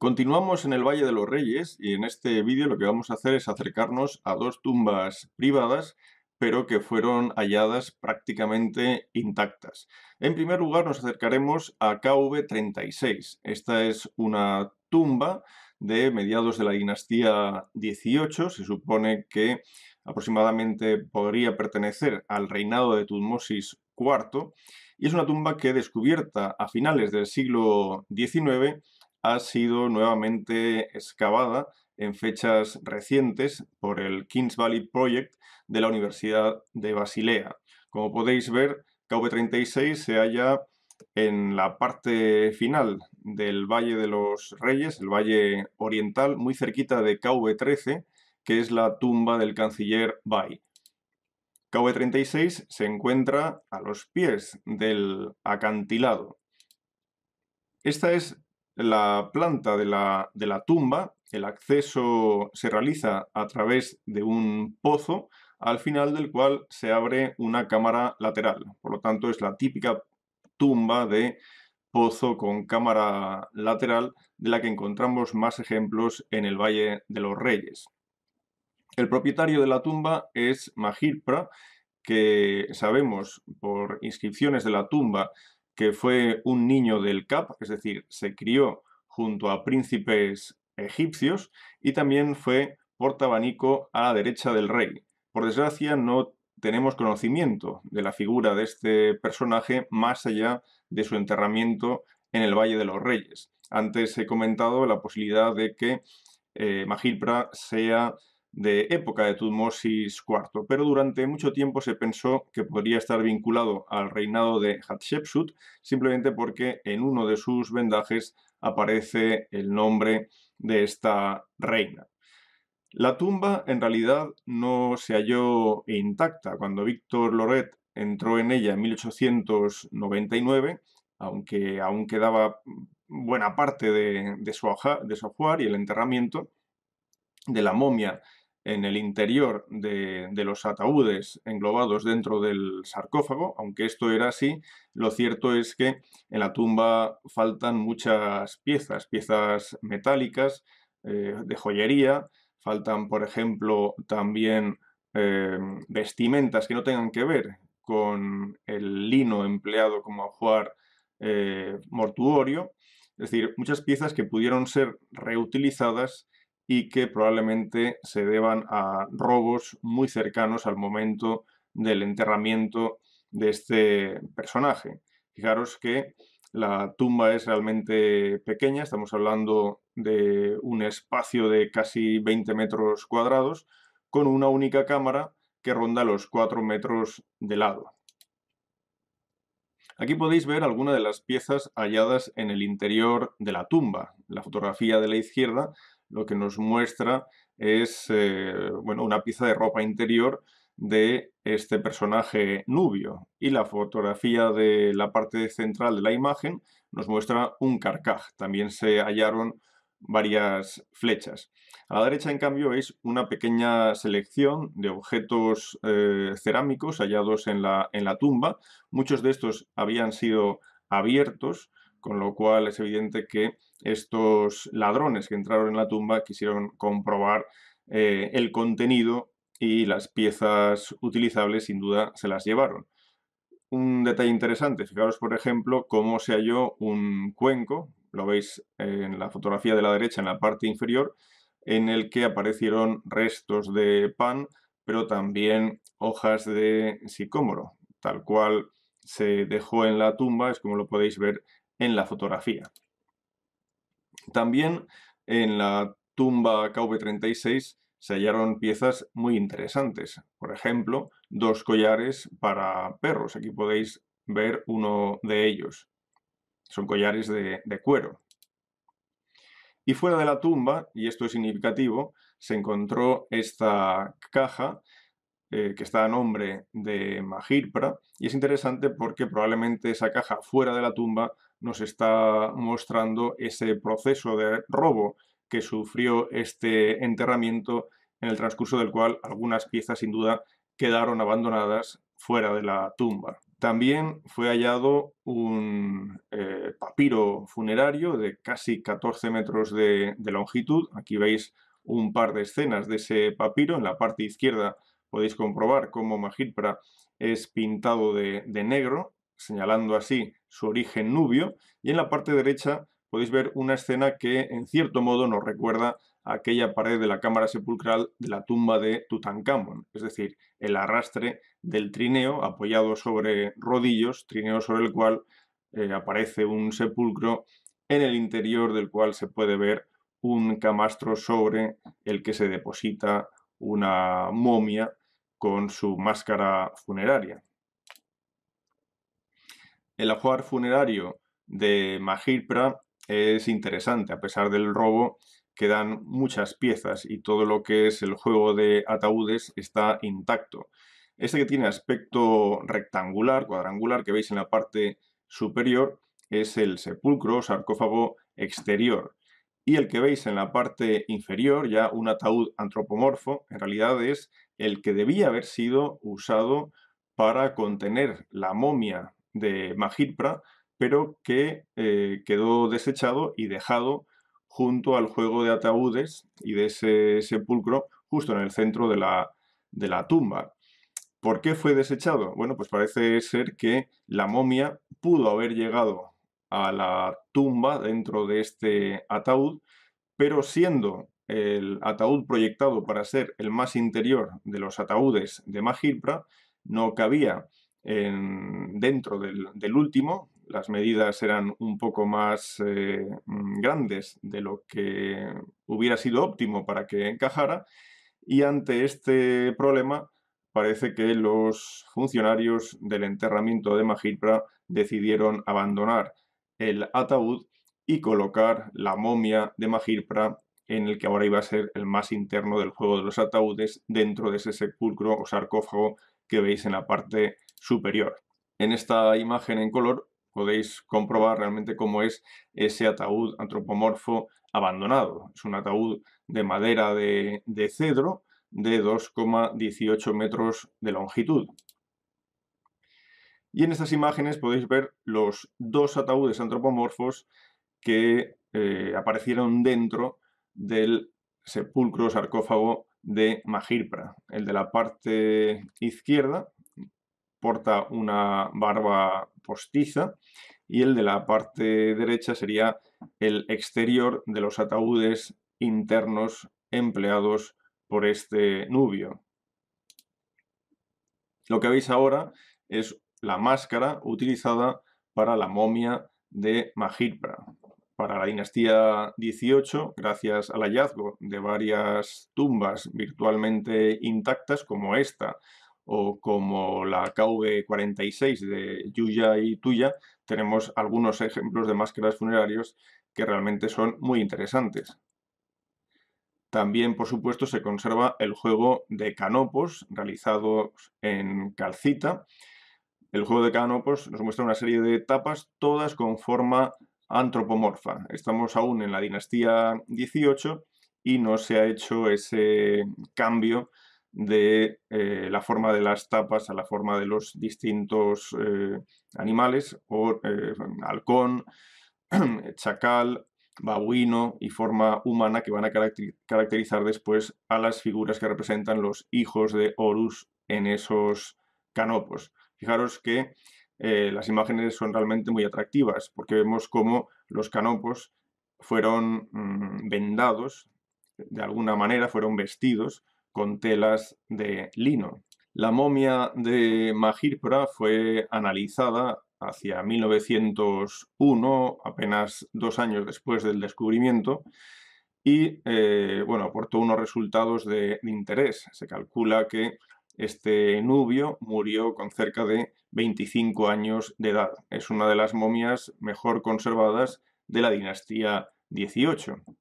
Continuamos en el Valle de los Reyes y en este vídeo lo que vamos a hacer es acercarnos a dos tumbas privadas pero que fueron halladas prácticamente intactas. En primer lugar nos acercaremos a KV36. Esta es una tumba de mediados de la dinastía 18. Se supone que aproximadamente podría pertenecer al reinado de Tutmosis IV y es una tumba que descubierta a finales del siglo XIX ha sido nuevamente excavada en fechas recientes por el Kings Valley Project de la Universidad de Basilea. Como podéis ver, KV36 se halla en la parte final del Valle de los Reyes, el Valle Oriental, muy cerquita de KV13, que es la tumba del canciller Bay. KV36 se encuentra a los pies del acantilado. Esta es la planta de la, tumba, el acceso se realiza a través de un pozo al final del cual se abre una cámara lateral. Por lo tanto, es la típica tumba de pozo con cámara lateral de la que encontramos más ejemplos en el Valle de los Reyes. El propietario de la tumba es Majirpra, que sabemos por inscripciones de la tumba que fue un niño del Cap, es decir, se crió junto a príncipes egipcios y también fue portabanico a la derecha del rey. Por desgracia, no tenemos conocimiento de la figura de este personaje más allá de su enterramiento en el Valle de los Reyes. Antes he comentado la posibilidad de que eh, Magilpra sea de época de Tutmosis IV, pero durante mucho tiempo se pensó que podría estar vinculado al reinado de Hatshepsut, simplemente porque en uno de sus vendajes aparece el nombre de esta reina. La tumba en realidad no se halló intacta. Cuando Víctor Loret entró en ella en 1899, aunque aún quedaba buena parte de, su, de y el enterramiento de la momia en el interior de, los ataúdes englobados dentro del sarcófago, aunque esto era así, lo cierto es que en la tumba faltan muchas piezas, piezas metálicas, eh, de joyería, faltan, por ejemplo, también eh, vestimentas que no tengan que ver con el lino empleado como ajuar eh, mortuorio, es decir, muchas piezas que pudieron ser reutilizadas y que probablemente se deban a robos muy cercanos al momento del enterramiento de este personaje. Fijaros que la tumba es realmente pequeña, estamos hablando de un espacio de casi 20 metros cuadrados, con una única cámara que ronda los 4 metros de lado. Aquí podéis ver algunas de las piezas halladas en el interior de la tumba. La fotografía de la izquierda lo que nos muestra es eh, bueno, una pieza de ropa interior de este personaje nubio y la fotografía de la parte central de la imagen nos muestra un carcaj. También se hallaron varias flechas. A la derecha, en cambio, es una pequeña selección de objetos eh, cerámicos hallados en la, en la tumba. Muchos de estos habían sido abiertos, con lo cual es evidente que estos ladrones que entraron en la tumba quisieron comprobar eh, el contenido y las piezas utilizables sin duda se las llevaron. Un detalle interesante, fijaros por ejemplo cómo se halló un cuenco, lo veis en la fotografía de la derecha en la parte inferior, en el que aparecieron restos de pan, pero también hojas de sicómoro, tal cual se dejó en la tumba, es como lo podéis ver en la fotografía. También en la tumba KV36 se hallaron piezas muy interesantes. Por ejemplo, dos collares para perros. Aquí podéis ver uno de ellos. Son collares de, cuero. Y fuera de la tumba, y esto es significativo, se encontró esta caja eh, que está a nombre de Mahirpra. y es interesante porque probablemente esa caja fuera de la tumba nos está mostrando ese proceso de robo que sufrió este enterramiento, en el transcurso del cual algunas piezas sin duda quedaron abandonadas fuera de la tumba. También fue hallado un eh, papiro funerario de casi 14 metros de, longitud. Aquí veis un par de escenas de ese papiro. En la parte izquierda podéis comprobar cómo Majipra es pintado de negro, señalando así su origen nubio, y en la parte derecha podéis ver una escena que en cierto modo nos recuerda aquella pared de la cámara sepulcral de la tumba de Tutankamón, es decir, el arrastre del trineo apoyado sobre rodillos, trineo sobre el cual eh, aparece un sepulcro en el interior del cual se puede ver un camastro sobre el que se deposita una momia con su máscara funeraria. El ajuar funerario de Majirpra es interesante, a pesar del robo quedan muchas piezas y todo lo que es el juego de ataúdes está intacto. Este que tiene aspecto rectangular, cuadrangular, que veis en la parte superior, es el sepulcro, sarcófago exterior. Y el que veis en la parte inferior, ya un ataúd antropomorfo, en realidad es el que debía haber sido usado para contener la momia de Mahipra, pero que eh, quedó desechado y dejado junto al juego de ataúdes y de ese sepulcro justo en el centro de la, de la tumba. ¿Por qué fue desechado? Bueno, pues parece ser que la momia pudo haber llegado a la tumba dentro de este ataúd, pero siendo el ataúd proyectado para ser el más interior de los ataúdes de Mahirpra, no cabía en, dentro del, último. Las medidas eran un poco más eh, mm, grandes de lo que hubiera sido óptimo para que encajara y ante este problema parece que los funcionarios del enterramiento de Majirpra decidieron abandonar el ataúd y colocar la momia de Majirpra, en el que ahora iba a ser el más interno del juego de los ataúdes dentro de ese sepulcro o sarcófago que veis en la parte superior. En esta imagen en color podéis comprobar realmente cómo es ese ataúd antropomorfo abandonado. Es un ataúd de madera de, de cedro de 2,18 metros de longitud. Y en estas imágenes podéis ver los dos ataúdes antropomorfos que eh, aparecieron dentro del sepulcro sarcófago de Magirpra. El de la parte izquierda porta una barba postiza y el de la parte derecha sería el exterior de los ataúdes internos empleados por este nubio. Lo que veis ahora es la máscara utilizada para la momia de Mahirpra. Para la dinastía XVIII, gracias al hallazgo de varias tumbas virtualmente intactas como esta o como la KV46 de Yuya y Tuya, tenemos algunos ejemplos de máscaras funerarios que realmente son muy interesantes. También, por supuesto, se conserva el juego de canopos realizado en calcita. El juego de canopos nos muestra una serie de etapas, todas con forma antropomorfa. Estamos aún en la dinastía 18 y no se ha hecho ese cambio de eh, la forma de las tapas a la forma de los distintos eh, animales, o, eh, halcón, chacal, babuino y forma humana que van a caracterizar después a las figuras que representan los hijos de Horus en esos canopos. Fijaros que las imágenes son realmente muy atractivas porque vemos cómo los canopos fueron mm, vendados, de alguna manera fueron vestidos, con telas de lino. La momia de Majirpra fue analizada hacia 1901, apenas dos años después del descubrimiento, y eh, bueno, aportó unos resultados de, de interés. Se calcula que este nubio murió con cerca de 25 años de edad. Es una de las momias mejor conservadas de la dinastía XVIII.